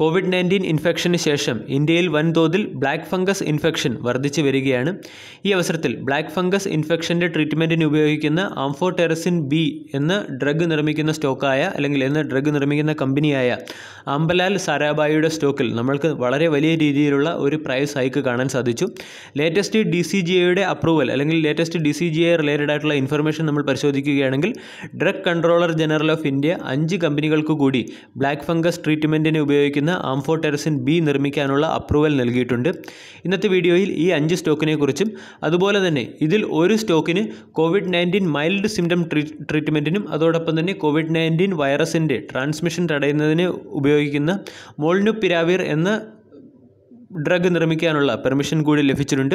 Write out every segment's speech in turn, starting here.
Covid nineteen ഇൻഫെക്ഷന് ശേഷം ഇന്ത്യയിൽ വൻതോതിൽ ബ്ലാക്ക് ഫംഗസ് ഇൻഫെക്ഷൻ വർദ്ധിച്ചു വരികയാണ് ഈ അവസരത്തിൽ ബ്ലാക്ക് ഫംഗസ് ഇൻഫെക്ഷൻ്റെ ട്രീറ്റ്മെൻറ്റിന് ഉപയോഗിക്കുന്ന ആംഫോടെറസിൻ ബി എന്ന ഡ്രഗ് നിർമ്മിക്കുന്ന സ്റ്റോക്കായ അല്ലെങ്കിൽ എന്ന ഡ്രഗ് നിർമ്മിക്കുന്ന കമ്പനിയായ അംബലാൽ സാരാബായിയുടെ സ്റ്റോക്കിൽ നമ്മൾക്ക് വളരെ വലിയ രീതിയിലുള്ള ഒരു പ്രൈസ് ഹൈക്ക് കാണാൻ സാധിച്ചു ലേറ്റസ്റ്റ് ഡി സി ജി എയുടെ അപ്രൂവൽ അല്ലെങ്കിൽ latest D C G A related ആയിട്ടുള്ള ഇൻഫർമേഷൻ നമ്മൾ പരിശോധിക്കുകയാണെങ്കിൽ drug controller general of India അഞ്ച് കമ്പനികൾക്ക് കൂടി ബ്ലാക്ക് ഫംഗസ് ട്രീറ്റ്മെൻറ്റിന് ഉപയോഗിക്കുന്ന ഉപയോഗിക്കുന്ന ടെറസിൻ ബി നിർമ്മിക്കാനുള്ള അപ്രൂവൽ നൽകിയിട്ടുണ്ട് ഇന്നത്തെ വീഡിയോയിൽ ഈ അഞ്ച് സ്റ്റോക്കിനെക്കുറിച്ചും അതുപോലെ തന്നെ ഇതിൽ ഒരു സ്റ്റോക്കിന് കോവിഡ് നയൻറ്റീൻ മൈൽഡ് സിംറ്റം ട്രീറ്റ്മെൻറ്റിനും അതോടൊപ്പം തന്നെ കോവിഡ് നയൻറ്റീൻ വൈറസിൻ്റെ ട്രാൻസ്മിഷൻ തടയുന്നതിന് ഉപയോഗിക്കുന്ന മോൾനുപിരാവിർ എന്ന ഡ്രഗ് നിർമ്മിക്കാനുള്ള പെർമിഷൻ കൂടി ലഭിച്ചിട്ടുണ്ട്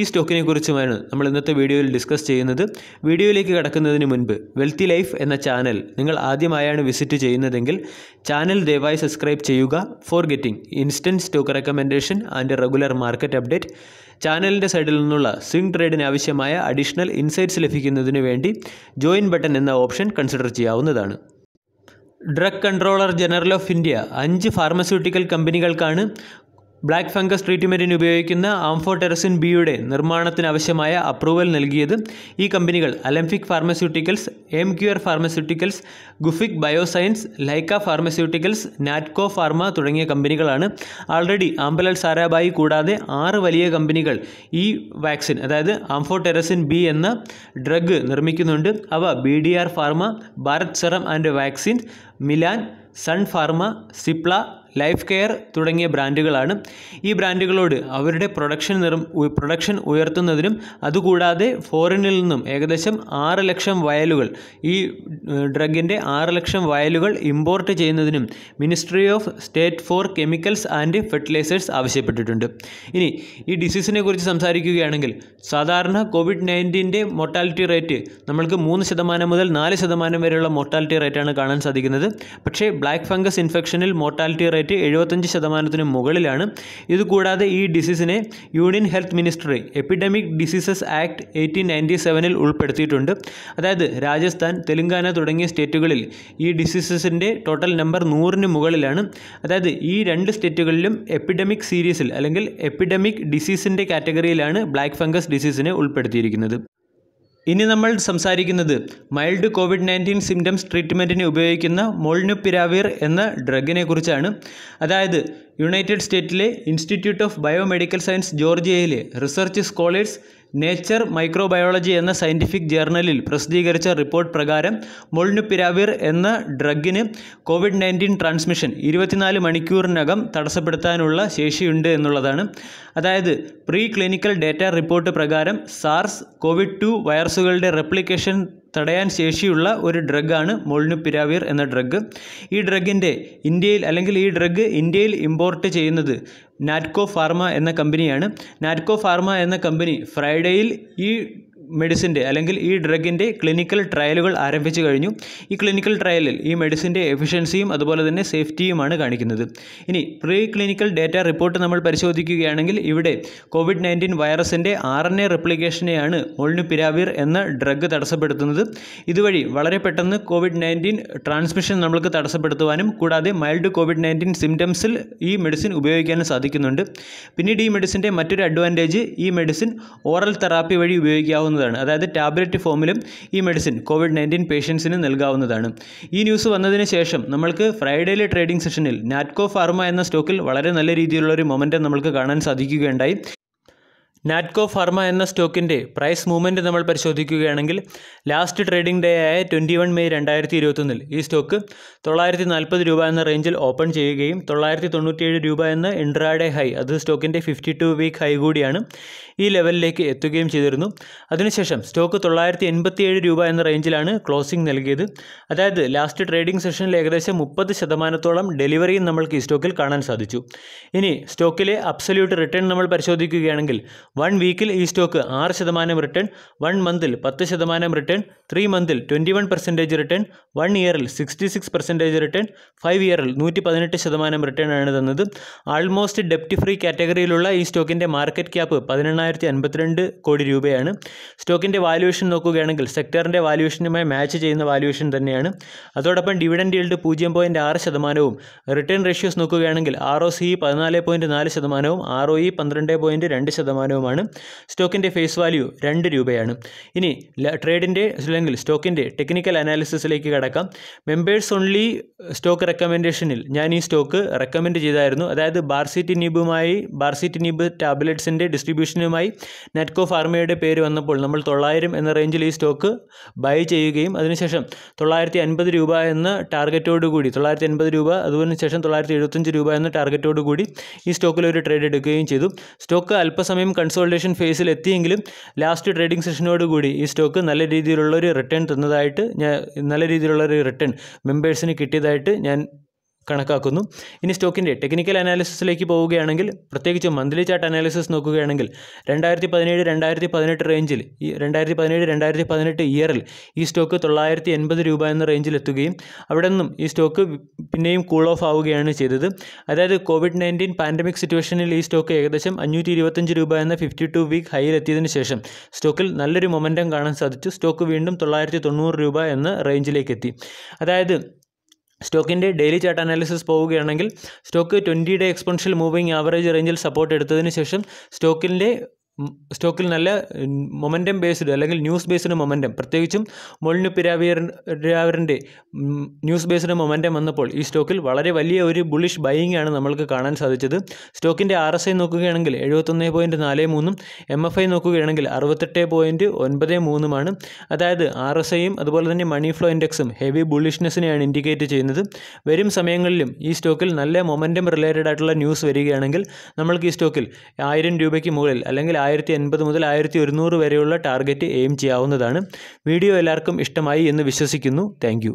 ഈ സ്റ്റോക്കിനെ കുറിച്ചുമാണ് നമ്മൾ ഇന്നത്തെ വീഡിയോയിൽ ഡിസ്കസ് ചെയ്യുന്നത് വീഡിയോയിലേക്ക് കടക്കുന്നതിന് മുൻപ് വെൽത്തി ലൈഫ് എന്ന ചാനൽ നിങ്ങൾ ആദ്യമായാണ് വിസിറ്റ് ചെയ്യുന്നതെങ്കിൽ ചാനൽ ദയവായി സബ്സ്ക്രൈബ് ചെയ്യുക for getting instant stock recommendation and regular market update ചാനലിൻ്റെ സൈഡിൽ നിന്നുള്ള സ്വിംഗ് ട്രേഡിന് ആവശ്യമായ അഡീഷണൽ ഇൻസൈറ്റ്സ് ലഭിക്കുന്നതിന് വേണ്ടി ജോയിൻ ബട്ടൺ എന്ന ഓപ്ഷൻ കൺസിഡർ ചെയ്യാവുന്നതാണ് drug controller general of India അഞ്ച് ഫാർമസ്യൂട്ടിക്കൽ കമ്പനികൾക്കാണ് ബ്ലാക്ക് ഫംഗസ് ട്രീറ്റ്മെൻറ്റിന് ഉപയോഗിക്കുന്ന ആംഫോടെറസിൻ ബിയുടെ നിർമ്മാണത്തിനാവശ്യമായ അപ്രൂവൽ നൽകിയത് ഈ കമ്പനികൾ Alembic pharmaceuticals M QR pharmaceuticals Gufic bioscience Lyka pharmaceuticals Natco pharma തുടങ്ങിയ കമ്പനികളാണ് ആൾറെഡി ആംബലൽ സാരാബായി കൂടാതെ ആറ് വലിയ കമ്പനികൾ ഈ വാക്സിൻ അതായത് ആംഫോടെറസിൻ ബി എന്ന ഡ്രഗ് നിർമ്മിക്കുന്നുണ്ട് അവ B D R pharma Bharat serum and vaccine Mylan Sun pharma Cipla life care തുടങ്ങിയ ബ്രാൻഡുകളാണ് ഈ ബ്രാൻഡുകളോട് അവരുടെ പ്രൊഡക്ഷൻ നിറം പ്രൊഡക്ഷൻ ഉയർത്തുന്നതിനും അതുകൂടാതെ ഫോറിനിൽ നിന്നും ഏകദേശം ആറ് ലക്ഷം വയലുകൾ ഈ ഡ്രഗിൻ്റെ ആറ് ലക്ഷം വയലുകൾ ഇമ്പോർട്ട് ചെയ്യുന്നതിനും ministry of state for chemicals and fertilisers ആവശ്യപ്പെട്ടിട്ടുണ്ട് ഇനി ഈ ഡിസീസിനെ കുറിച്ച് സംസാരിക്കുകയാണെങ്കിൽ സാധാരണ കോവിഡ് നയൻറ്റീൻ്റെ മോർട്ടാലിറ്റി റേറ്റ് നമ്മൾക്ക് മൂന്ന് ശതമാനം മുതൽ നാല് ശതമാനം വരെയുള്ള മോർട്ടാലിറ്റി റേറ്റാണ് കാണാൻ സാധിക്കുന്നത് പക്ഷേ ബ്ലാക്ക് ഫംഗസ് ഇൻഫെക്ഷനിൽ മോർട്ടാലിറ്റി റേറ്റ് റേറ്റ് എഴുപത്തഞ്ച് ശതമാനത്തിന് മുകളിലാണ് ഇതുകൂടാതെ ഈ ഡിസീസിനെ union health ministry epidemic diseases act eighteen ninety സെവനിൽ ഉൾപ്പെടുത്തിയിട്ടുണ്ട് അതായത് രാജസ്ഥാൻ തെലുങ്കാന തുടങ്ങിയ സ്റ്റേറ്റുകളിൽ ഈ ഡിസീസസിൻ്റെ ടോട്ടൽ നമ്പർ നൂറിന് മുകളിലാണ് അതായത് ഈ രണ്ട് സ്റ്റേറ്റുകളിലും എപ്പിഡമിക് സീരീസിൽ അല്ലെങ്കിൽ എപ്പിഡമിക് ഡിസീസിൻ്റെ കാറ്റഗറിയിലാണ് ബ്ലാക്ക് ഫംഗസ് ഡിസീസിനെ ഉൾപ്പെടുത്തിയിരിക്കുന്നത് ഇനി നമ്മൾ സംസാരിക്കുന്നത് മൈൽഡ് കോവിഡ് നയൻറ്റീൻ സിംറ്റംസ് ട്രീറ്റ്മെൻറ്റിന് ഉപയോഗിക്കുന്ന മോൾനുപിരാവിർ എന്ന ഡ്രഗിനെ കുറിച്ചാണ് അതായത് യുണൈറ്റഡ് സ്റ്റേറ്റിലെ ഇൻസ്റ്റിറ്റ്യൂട്ട് ഓഫ് ബയോമെഡിക്കൽ സയൻസ് ജോർജിയയിലെ റിസർച്ച് സ്കോളേഴ്സ് നേച്ചർ മൈക്രോബയോളജി എന്ന സയൻറ്റിഫിക് ജേർണലിൽ പ്രസിദ്ധീകരിച്ച റിപ്പോർട്ട് പ്രകാരം മൊൾനുപിരാവിർ എന്ന ഡ്രഗിന് കോവിഡ് നയൻറ്റീൻ ട്രാൻസ്മിഷൻ ഇരുപത്തിനാല് മണിക്കൂറിനകം തടസ്സപ്പെടുത്താനുള്ള ശേഷിയുണ്ട് എന്നുള്ളതാണ് അതായത് പ്രീ ക്ലിനിക്കൽ ഡേറ്റ റിപ്പോർട്ട് പ്രകാരം സാർസ് കോവിഡ് ടു വൈറസുകളുടെ റെപ്ലിക്കേഷൻ തടയാൻ ശേഷിയുള്ള ഒരു ഡ്രഗാണ് മോൾനുപിരാവിർ എന്ന ഡ്രഗ് ഈ ഡ്രഗിൻ്റെ ഇന്ത്യയിൽ അല്ലെങ്കിൽ ഈ ഡ്രഗ് ഇന്ത്യയിൽ ഇമ്പോർട്ട് ചെയ്യുന്നത് നാറ്റ്കോ ഫാർമ എന്ന കമ്പനിയാണ് നാറ്റ്കോ ഫാർമ എന്ന കമ്പനി ഫ്രൈഡേയിൽ ഈ മെഡിസിൻ്റെ അല്ലെങ്കിൽ ഈ ഡ്രഗിൻ്റെ ക്ലിനിക്കൽ ട്രയലുകൾ ആരംഭിച്ചു കഴിഞ്ഞു ഈ ക്ലിനിക്കൽ ട്രയലിൽ ഈ മെഡിസിൻ്റെ എഫിഷ്യൻസിയും അതുപോലെ തന്നെ സേഫ്റ്റിയുമാണ് കാണിക്കുന്നത് ഇനി പ്രീ ക്ലിനിക്കൽ ഡാറ്റ റിപ്പോർട്ട് നമ്മൾ പരിശോധിക്കുകയാണെങ്കിൽ ഇവിടെ കോവിഡ് നയൻറ്റീൻ വൈറസിൻ്റെ ആർ എൻ എ റിപ്ലിക്കേഷനെയാണ് ഒളിനുപിരാവിർ എന്ന ഡ്രഗ് തടസ്സപ്പെടുത്തുന്നത് ഇതുവഴി വളരെ പെട്ടെന്ന് കോവിഡ് നയൻറ്റീൻ ട്രാൻസ്മിഷൻ നമ്മൾക്ക് തടസ്സപ്പെടുത്തുവാനും കൂടാതെ മൈൽഡ് കോവിഡ് നയൻറ്റീൻ സിംറ്റംസിൽ ഈ മെഡിസിൻ ഉപയോഗിക്കാനും സാധിക്കുന്നുണ്ട് പിന്നീട് ഈ മെഡിസിൻ്റെ മറ്റൊരു അഡ്വാൻറ്റേജ് ഈ മെഡിസിൻ ഓറൽ തെറാപ്പി വഴി ഉപയോഗിക്കാവുന്ന നൽകാവുന്നതാണ് അതായത് ടാബ്ലറ്റ് ഫോമിലും ഈ മെഡിസിൻ കോവിഡ് നയൻറ്റീൻ പേഷ്യൻസിന് നൽകാവുന്നതാണ് ഈ ന്യൂസ് വന്നതിന് ശേഷം നമ്മൾക്ക് ഫ്രൈഡേയിലെ ട്രേഡിംഗ് സെഷനിൽ നാറ്റ്കോ ഫാർമ എന്ന സ്റ്റോക്കിൽ വളരെ നല്ല രീതിയിലുള്ള ഒരു മൊമെൻറ്റം നമ്മൾക്ക് കാണാൻ സാധിക്കുകയുണ്ടായി നാറ്റ്കോ ഫാർമ എന്ന സ്റ്റോക്കിൻ്റെ പ്രൈസ് മൂവ്മെൻ്റ് നമ്മൾ പരിശോധിക്കുകയാണെങ്കിൽ ലാസ്റ്റ് ട്രേഡിംഗ് ഡേ ആയ ട്വൻറ്റി വൺ മെയ് രണ്ടായിരത്തി ഇരുപത്തൊന്നിൽ ഈ സ്റ്റോക്ക് തൊള്ളായിരത്തി നാൽപ്പത് രൂപ എന്ന റേഞ്ചിൽ ഓപ്പൺ ചെയ്യുകയും തൊള്ളായിരത്തി തൊണ്ണൂറ്റിയേഴ് രൂപ എന്ന ഇൻട്രാഡേ ഹൈ അത് സ്റ്റോക്കിൻ്റെ ഫിഫ്റ്റി ടു വീക്ക് ഹൈ കൂടിയാണ് ഈ ലെവലിലേക്ക് എത്തുകയും ചെയ്തിരുന്നു അതിനുശേഷം സ്റ്റോക്ക് തൊള്ളായിരത്തി എൺപത്തിയേഴ് രൂപ എന്ന റേഞ്ചിലാണ് ക്ലോസിംഗ് നൽകിയത് അതായത് ലാസ്റ്റ് ട്രേഡിംഗ് സെഷനിൽ ഏകദേശം മുപ്പത് ശതമാനത്തോളം ഡെലിവറിയും നമ്മൾക്ക് ഈ സ്റ്റോക്കിൽ കാണാൻ സാധിച്ചു ഇനി സ്റ്റോക്കിലെ അബ്സല്യൂട്ട് റിട്ടേൺ നമ്മൾ പരിശോധിക്കുകയാണെങ്കിൽ വൺ വീക്കിൽ ഈ സ്റ്റോക്ക് ആറ് ശതമാനം റിട്ടേൺ വൺ മന്തിൽ പത്ത് ശതമാനം റിട്ടേൺ ത്രീ മന്തിൽ twenty one percentage return one ഇയറിൽ sixty six percentage return five ഇയറിൽ നൂറ്റി പതിനെട്ട് ശതമാനം റിട്ടേൺ ആണ് തന്നത് ആൾമോസ്റ്റ് ഡെപ്റ്റ് ഫ്രീ കാറ്റഗറിയിലുള്ള ഈ സ്റ്റോക്കിൻ്റെ മാർക്കറ്റ് ക്യാപ്പ് പതിനെണ്ണായിരത്തി അൻപത്തിരണ്ട് കോടി രൂപയാണ് സ്റ്റോക്കിൻ്റെ വാല്യുവേഷൻ നോക്കുകയാണെങ്കിൽ സെക്ടറിൻ്റെ വാല്യുവേഷനുമായി മാച്ച് ചെയ്യുന്ന വാല്യുവേഷൻ തന്നെയാണ് അതോടൊപ്പം ഡിവിഡൻഡ് ഈൽഡ് പൂജ്യം പോയിൻ്റ് ആറ് ശതമാനവും റിട്ടേൺ റേഷ്യോസ് നോക്കുകയാണെങ്കിൽ ആർ ഒ സി പതിനാല് പോയിൻറ്റ് നാല് ശതമാനവും ആർ ഒ ഇ പന്ത്രണ്ട് പോയിൻറ്റ് രണ്ട് ശതമാനവും ലഭ്യമാണ് സ്റ്റോക്കിൻ്റെ ഫേസ് വാല്യൂ രണ്ട് രൂപയാണ് ഇനി ട്രേഡിൻ്റെ അല്ലെങ്കിൽ സ്റ്റോക്കിൻ്റെ ടെക്നിക്കൽ അനാലിസിസിലേക്ക് കടക്കാം മെമ്പേഴ്സ് ഓൺലി സ്റ്റോക്ക് റെക്കമെൻഡേഷനിൽ ഞാൻ ഈ സ്റ്റോക്ക് റെക്കമെൻഡ് ചെയ്തായിരുന്നു അതായത് ബാർസിറ്റി ബാർസിറ്റി നീബ് ടാബ്ലറ്റ്സിൻ്റെ ഡിസ്ട്രിബ്യൂഷനുമായി നെറ്റ്കോ ഫാർമയുടെ പേര് വന്നപ്പോൾ നമ്മൾ തൊള്ളായിരം എന്ന റേഞ്ചിൽ ഈ സ്റ്റോക്ക് ബൈ ചെയ്യുകയും അതിനുശേഷം തൊള്ളായിരത്തി അൻപത് രൂപ എന്ന ടാർഗറ്റോട് കൂടി തൊള്ളായിരത്തി അൻപത് രൂപ അതിനുശേഷം തൊള്ളായിരത്തി എഴുപത്തഞ്ച് രൂപ എന്ന ടാർഗറ്റോട് കൂടി ഈ സ്റ്റോക്കിൽ ഒരു ട്രേഡ് എടുക്കുകയും ചെയ്തു സ്റ്റോക്ക് അല്പസമയം കൺസോൾട്ടേഷൻ ഫേസിൽ എത്തിയെങ്കിലും ലാസ്റ്റ് ട്രേഡിംഗ് സെഷനോടുകൂടി ഈ സ്റ്റോക്ക് നല്ല രീതിയിലുള്ളൊരു റിട്ടേൺ തന്നതായിട്ട് ഞാൻ നല്ല രീതിയിലുള്ളൊരു റിട്ടേൺ മെമ്പേഴ്സിന് കിട്ടിയതായിട്ട് ഞാൻ കണക്കാക്കുന്നു ഇനി സ്റ്റോക്കിൻ്റെ ടെക്നിക്കൽ അനാലിസിസിലേക്ക് പോവുകയാണെങ്കിൽ പ്രത്യേകിച്ച് മന്ത്ലി ചാർട്ട് അനാലിസിസ് നോക്കുകയാണെങ്കിൽ രണ്ടായിരത്തി പതിനേഴ് രണ്ടായിരത്തി പതിനെട്ട് റേഞ്ചിൽ ഈ രണ്ടായിരത്തി പതിനേഴ് രണ്ടായിരത്തി പതിനെട്ട് ഇയറിൽ ഈ സ്റ്റോക്ക് തൊള്ളായിരത്തി എൺപത് രൂപ എന്ന റേഞ്ചിൽ എത്തുകയും അവിടെ നിന്നും ഈ സ്റ്റോക്ക് പിന്നെയും കൂൾ ഓഫ് ആവുകയാണ് ചെയ്തത് അതായത് കോവിഡ് നയൻറ്റീൻ പാൻഡമിക് സിറ്റുവേഷനിൽ ഈ സ്റ്റോക്ക് ഏകദേശം അഞ്ഞൂറ്റി ഇരുപത്തഞ്ച് രൂപ എന്ന ഫിഫ്റ്റി ടു വീക്ക് ഹൈയിലെത്തിയതിനു ശേഷം സ്റ്റോക്കിൽ നല്ലൊരു മൊമെൻറ്റം കാണാൻ സാധിച്ചു സ്റ്റോക്ക് വീണ്ടും തൊള്ളായിരത്തി തൊണ്ണൂറ് രൂപ എന്ന റേഞ്ചിലേക്ക് എത്തി അതായത് സ്റ്റോക്കിൻ്റെ ഡെയിലി ചാർട്ട് അനാലിസിസ് പോവുകയാണെങ്കിൽ stock twenty day exponential moving average റേഞ്ചിൽ സപ്പോർട്ട് എടുത്തതിന് ശേഷം സ്റ്റോക്കിൻ്റെ സ്റ്റോക്കിൽ നല്ല മൊമെൻറ്റം ബേസ്ഡ് അല്ലെങ്കിൽ ന്യൂസ് ബേസ്ഡ് മൊമെൻറ്റം പ്രത്യേകിച്ചും മൊളിനു പിരാവിയറിൻ്റെ ന്യൂസ് ബേസ്ഡ് മൊമെൻറ്റം വന്നപ്പോൾ ഈ സ്റ്റോക്കിൽ വളരെ വലിയ ഒരു ബുളിഷ് ബൈയിങ് ആണ് നമ്മൾക്ക് കാണാൻ സാധിച്ചത് സ്റ്റോക്കിൻ്റെ ആർ എസ് ഐ നോക്കുകയാണെങ്കിൽ എഴുപത്തൊന്ന് പോയിൻറ്റ് നാല് മൂന്നും എം എഫ് ഐ നോക്കുകയാണെങ്കിൽ അറുപത്തെട്ട് പോയിൻറ്റ് ഒൻപത് മൂന്നുമാണ് അതായത് ആർ എസ് ഐയും അതുപോലെ തന്നെ മണി ഫ്ലോ ഇൻഡെക്സും ഹെവി ബുളിഷ്നെസ്സിനെയാണ് ഇൻഡിക്കേറ്റ് ചെയ്യുന്നത് വരും സമയങ്ങളിലും ഈ സ്റ്റോക്കിൽ നല്ല മൊമെൻറ്റം റിലേറ്റഡ് ആയിട്ടുള്ള ന്യൂസ് വരികയാണെങ്കിൽ നമ്മൾക്ക് ഈ സ്റ്റോക്കിൽ ആയിരം രൂപയ്ക്ക് മുകളിൽ അല്ലെങ്കിൽ ആയിരത്തി എൺപത് മുതൽ ആയിരത്തി ഒരുന്നൂറ് വരെയുള്ള ടാർഗറ്റ് എയിം ചെയ്യാവുന്നതാണ് വീഡിയോ എല്ലാവർക്കും ഇഷ്ടമായി എന്ന് വിശ്വസിക്കുന്നു താങ്ക്